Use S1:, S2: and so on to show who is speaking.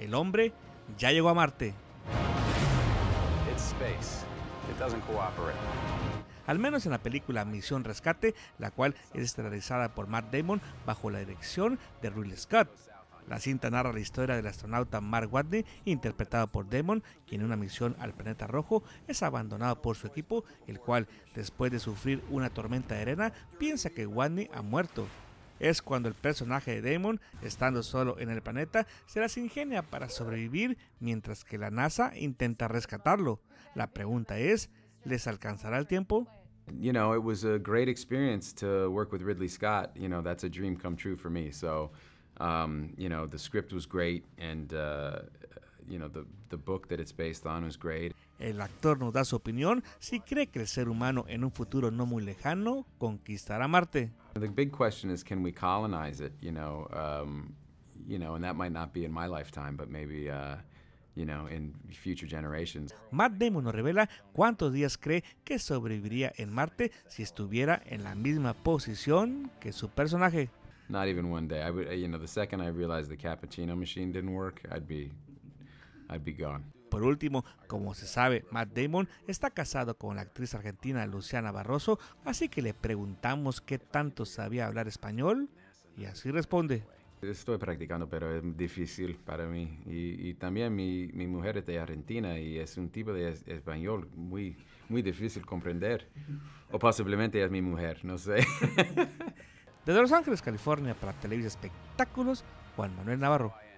S1: El hombre ya llegó a Marte. Al menos en la película Misión Rescate, la cual es estelarizada por Matt Damon bajo la dirección de Ridley Scott. La cinta narra la historia del astronauta Mark Watney, interpretado por Damon, quien en una misión al planeta rojo es abandonado por su equipo, el cual, después de sufrir una tormenta de arena, piensa que Watney ha muerto es cuando el personaje de Damon, estando solo en el planeta, se las ingenia para sobrevivir mientras que la NASA intenta rescatarlo. La pregunta es, ¿les alcanzará el tiempo? You know, it was a
S2: great experience to work with Ridley Scott. You know, that's a dream come true for me. So, um, you know, the script was great, and uh, you know, the the book that it's based on was
S1: great. El actor nos da su opinión si cree que el ser humano en un futuro no muy lejano
S2: conquistará Marte. The big question is can we colonize it, you know, um, you know, and that might not be in my lifetime, but maybe uh, you know, in future generations.
S1: Matt Damon nos revela cuántos días cree que sobreviviría en Marte si estuviera en la misma posición que su personaje. Not even one day. I would, you know, the second I realized the cappuccino machine didn't work, I'd be I'd be gone. Por último, como se sabe, Matt Damon está casado con la actriz argentina Luciana Barroso, así que le preguntamos qué tanto sabía hablar español y así responde. Estoy
S2: practicando, pero es difícil para mí. Y, también mi, mujer es de Argentina y es un tipo de español muy, muy difícil comprender. O posiblemente es mi
S1: mujer, no sé. Desde Los Ángeles, California, para Televisa Espectáculos, Juan Manuel Navarro.